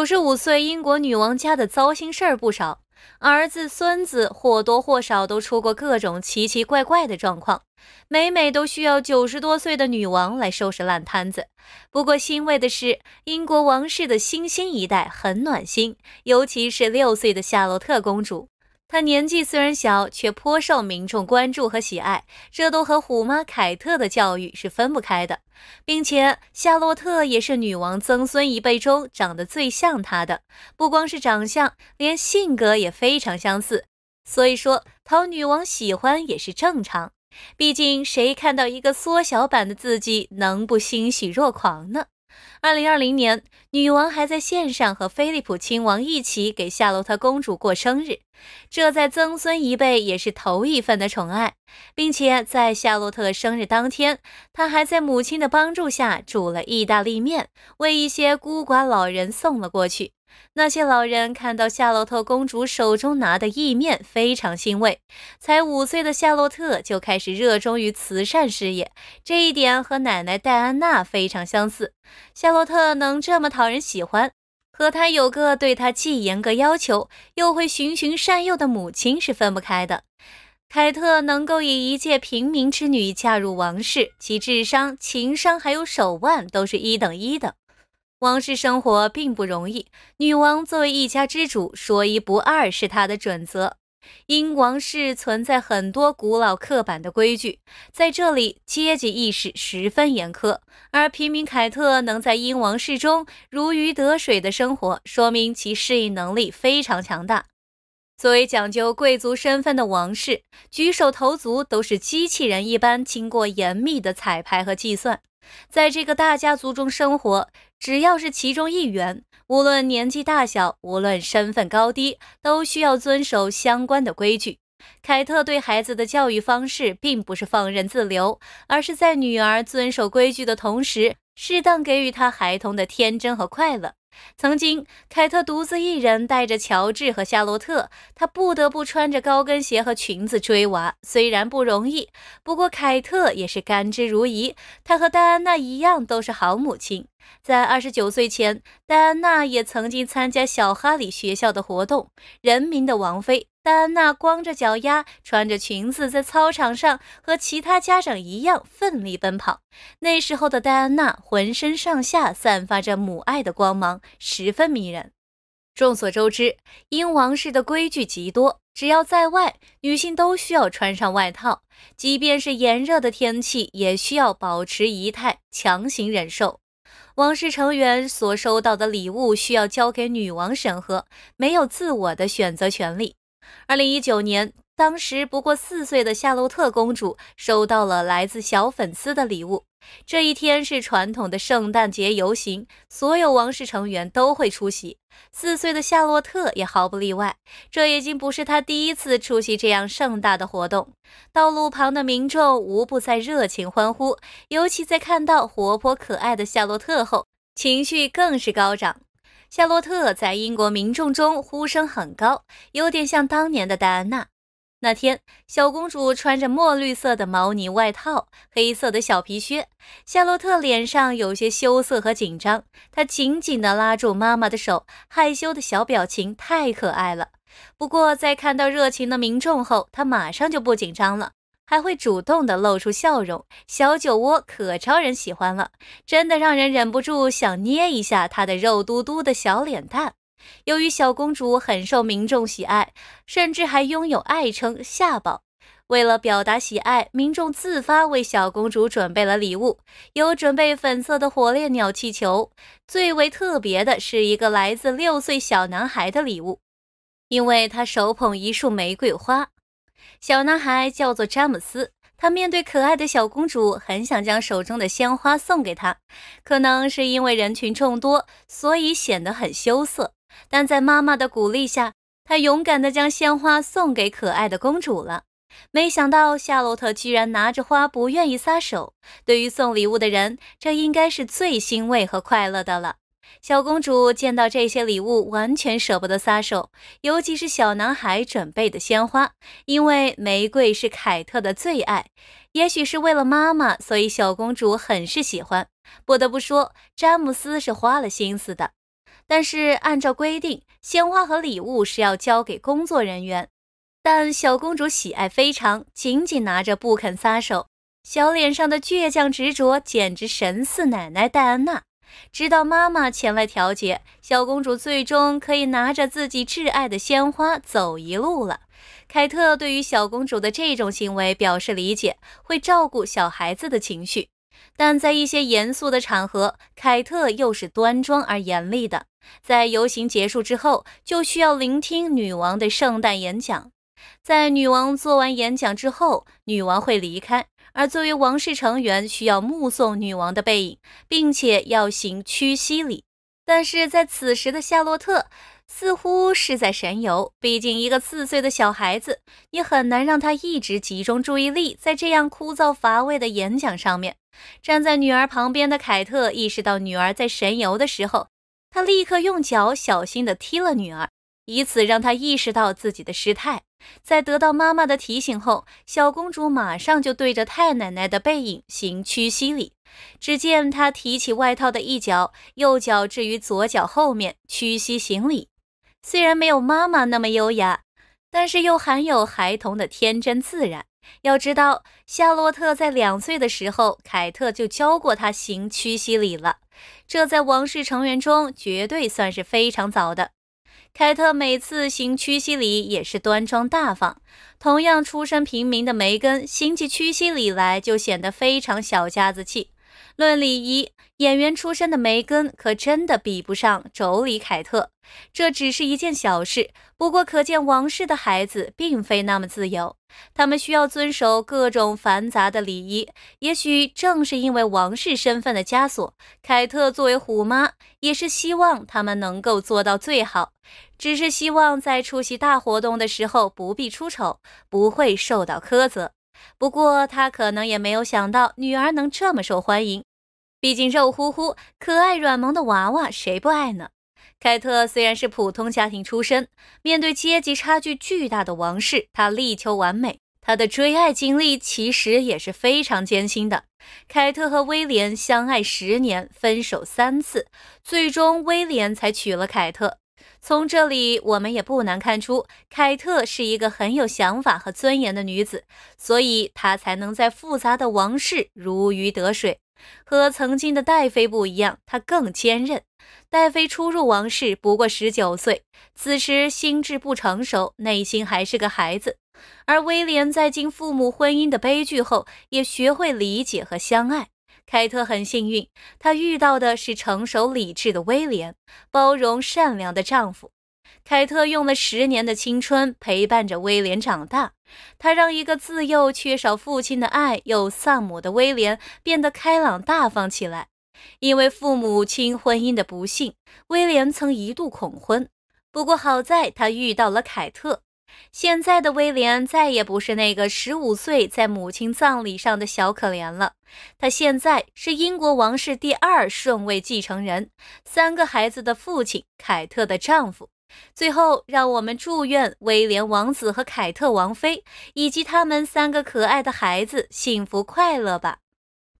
九十五岁英国女王家的糟心事儿不少，儿子孙子或多或少都出过各种奇奇怪怪的状况，每每都需要九十多岁的女王来收拾烂摊子。不过欣慰的是，英国王室的新兴一代很暖心，尤其是六岁的夏洛特公主。他年纪虽然小，却颇受民众关注和喜爱，这都和虎妈凯特的教育是分不开的，并且夏洛特也是女王曾孙一辈中长得最像她的，不光是长相，连性格也非常相似，所以说讨女王喜欢也是正常，毕竟谁看到一个缩小版的自己能不欣喜若狂呢？二零二零年，女王还在线上和菲利普亲王一起给夏洛特公主过生日，这在曾孙一辈也是头一份的宠爱，并且在夏洛特生日当天，她还在母亲的帮助下煮了意大利面，为一些孤寡老人送了过去。那些老人看到夏洛特公主手中拿的意面，非常欣慰。才五岁的夏洛特就开始热衷于慈善事业，这一点和奶奶戴安娜非常相似。夏洛特能这么讨人喜欢，和她有个对她既严格要求又会循循善诱的母亲是分不开的。凯特能够以一介平民之女嫁入王室，其智商、情商还有手腕都是一等一的。王室生活并不容易。女王作为一家之主，说一不二是她的准则。英王室存在很多古老刻板的规矩，在这里阶级意识十分严苛。而平民凯特能在英王室中如鱼得水的生活，说明其适应能力非常强大。作为讲究贵族身份的王室，举手投足都是机器人一般，经过严密的彩排和计算，在这个大家族中生活。只要是其中一员，无论年纪大小，无论身份高低，都需要遵守相关的规矩。凯特对孩子的教育方式并不是放任自流，而是在女儿遵守规矩的同时，适当给予她孩童的天真和快乐。曾经，凯特独自一人带着乔治和夏洛特，她不得不穿着高跟鞋和裙子追娃，虽然不容易，不过凯特也是甘之如饴。她和戴安娜一样，都是好母亲。在二十九岁前，戴安娜也曾经参加小哈里学校的活动。人民的王妃戴安娜光着脚丫，穿着裙子在操场上和其他家长一样奋力奔跑。那时候的戴安娜浑身上下散发着母爱的光芒。十分迷人。众所周知，英王室的规矩极多，只要在外，女性都需要穿上外套，即便是炎热的天气，也需要保持仪态，强行忍受。王室成员所收到的礼物需要交给女王审核，没有自我的选择权利。二零一九年，当时不过四岁的夏洛特公主收到了来自小粉丝的礼物。这一天是传统的圣诞节游行，所有王室成员都会出席。四岁的夏洛特也毫不例外。这已经不是他第一次出席这样盛大的活动。道路旁的民众无不在热情欢呼，尤其在看到活泼可爱的夏洛特后，情绪更是高涨。夏洛特在英国民众中呼声很高，有点像当年的戴安娜。那天，小公主穿着墨绿色的毛呢外套、黑色的小皮靴。夏洛特脸上有些羞涩和紧张，她紧紧地拉住妈妈的手，害羞的小表情太可爱了。不过，在看到热情的民众后，她马上就不紧张了，还会主动地露出笑容，小酒窝可招人喜欢了，真的让人忍不住想捏一下她的肉嘟嘟的小脸蛋。由于小公主很受民众喜爱，甚至还拥有爱称“夏宝”。为了表达喜爱，民众自发为小公主准备了礼物，有准备粉色的火烈鸟气球。最为特别的是一个来自六岁小男孩的礼物，因为他手捧一束玫瑰花。小男孩叫做詹姆斯，他面对可爱的小公主，很想将手中的鲜花送给她。可能是因为人群众多，所以显得很羞涩。但在妈妈的鼓励下，她勇敢地将鲜花送给可爱的公主了。没想到夏洛特居然拿着花不愿意撒手。对于送礼物的人，这应该是最欣慰和快乐的了。小公主见到这些礼物完全舍不得撒手，尤其是小男孩准备的鲜花，因为玫瑰是凯特的最爱。也许是为了妈妈，所以小公主很是喜欢。不得不说，詹姆斯是花了心思的。但是按照规定，鲜花和礼物是要交给工作人员。但小公主喜爱非常，紧紧拿着不肯撒手，小脸上的倔强执着简直神似奶奶戴安娜。直到妈妈前来调解，小公主最终可以拿着自己挚爱的鲜花走一路了。凯特对于小公主的这种行为表示理解，会照顾小孩子的情绪。但在一些严肃的场合，凯特又是端庄而严厉的。在游行结束之后，就需要聆听女王的圣诞演讲。在女王做完演讲之后，女王会离开，而作为王室成员，需要目送女王的背影，并且要行屈膝礼。但是在此时的夏洛特。似乎是在神游，毕竟一个四岁的小孩子，也很难让他一直集中注意力在这样枯燥乏味的演讲上面。站在女儿旁边的凯特意识到女儿在神游的时候，她立刻用脚小心地踢了女儿，以此让她意识到自己的失态。在得到妈妈的提醒后，小公主马上就对着太奶奶的背影行屈膝礼。只见她提起外套的一角，右脚置于左脚后面，屈膝行礼。虽然没有妈妈那么优雅，但是又含有孩童的天真自然。要知道，夏洛特在两岁的时候，凯特就教过他行屈膝礼了，这在王室成员中绝对算是非常早的。凯特每次行屈膝礼也是端庄大方，同样出身平民的梅根行起屈膝礼来就显得非常小家子气。论礼仪，演员出身的梅根可真的比不上妯娌凯特。这只是一件小事，不过可见王室的孩子并非那么自由，他们需要遵守各种繁杂的礼仪。也许正是因为王室身份的枷锁，凯特作为虎妈，也是希望他们能够做到最好，只是希望在出席大活动的时候不必出丑，不会受到苛责。不过她可能也没有想到，女儿能这么受欢迎。毕竟肉乎乎、可爱软萌的娃娃，谁不爱呢？凯特虽然是普通家庭出身，面对阶级差距巨大的王室，她力求完美。她的追爱经历其实也是非常艰辛的。凯特和威廉相爱十年，分手三次，最终威廉才娶了凯特。从这里我们也不难看出，凯特是一个很有想法和尊严的女子，所以她才能在复杂的王室如鱼得水。和曾经的戴妃不一样，她更坚韧。戴妃初入王室不过十九岁，此时心智不成熟，内心还是个孩子。而威廉在经父母婚姻的悲剧后，也学会理解和相爱。凯特很幸运，她遇到的是成熟理智的威廉，包容善良的丈夫。凯特用了十年的青春陪伴着威廉长大，她让一个自幼缺少父亲的爱又丧母的威廉变得开朗大方起来。因为父母亲婚姻的不幸，威廉曾一度恐婚，不过好在他遇到了凯特。现在的威廉再也不是那个十五岁在母亲葬礼上的小可怜了，他现在是英国王室第二顺位继承人，三个孩子的父亲，凯特的丈夫。最后，让我们祝愿威廉王子和凯特王妃以及他们三个可爱的孩子幸福快乐吧。